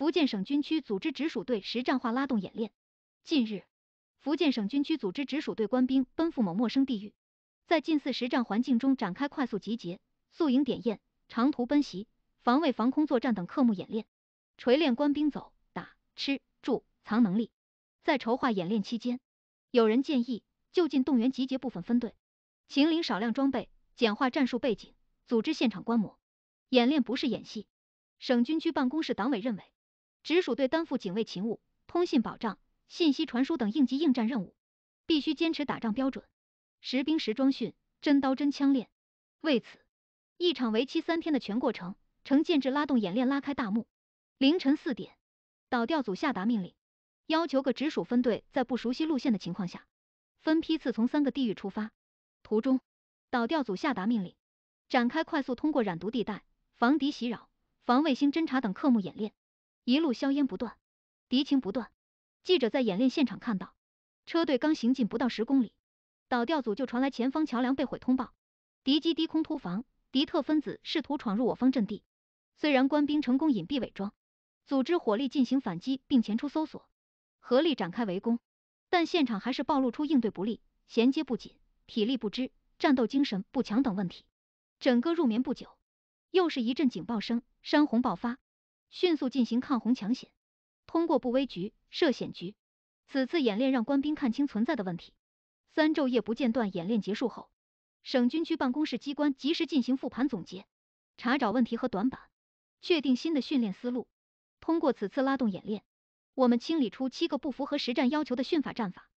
福建省军区组织直属队实战化拉动演练。近日，福建省军区组织直属队官兵奔赴某陌生地域，在近似实战环境中展开快速集结、宿营点验、长途奔袭、防卫防空作战等科目演练，锤炼官兵走、打、吃、住、藏能力。在筹划演练期间，有人建议就近动员集结部分分队，秦领少量装备，简化战术背景，组织现场观摩。演练不是演戏。省军区办公室党委认为。直属队担负警卫勤务、通信保障、信息传输等应急应战任务，必须坚持打仗标准，实兵实装训，真刀真枪练。为此，一场为期三天的全过程成建制拉动演练拉开大幕。凌晨四点，导调组下达命令，要求各直属分队在不熟悉路线的情况下，分批次从三个地域出发。途中，导调组下达命令，展开快速通过染毒地带、防敌袭扰、防卫星侦察等科目演练。一路硝烟不断，敌情不断。记者在演练现场看到，车队刚行进不到十公里，导调组就传来前方桥梁被毁通报，敌机低空突防，敌特分子试图闯入我方阵地。虽然官兵成功隐蔽伪装，组织火力进行反击，并前出搜索，合力展开围攻，但现场还是暴露出应对不力、衔接不紧、体力不支、战斗精神不强等问题。整个入眠不久，又是一阵警报声，山洪爆发。迅速进行抗洪抢险，通过布危局、设险局，此次演练让官兵看清存在的问题。三昼夜不间断演练结束后，省军区办公室机关及时进行复盘总结，查找问题和短板，确定新的训练思路。通过此次拉动演练，我们清理出七个不符合实战要求的训法战法。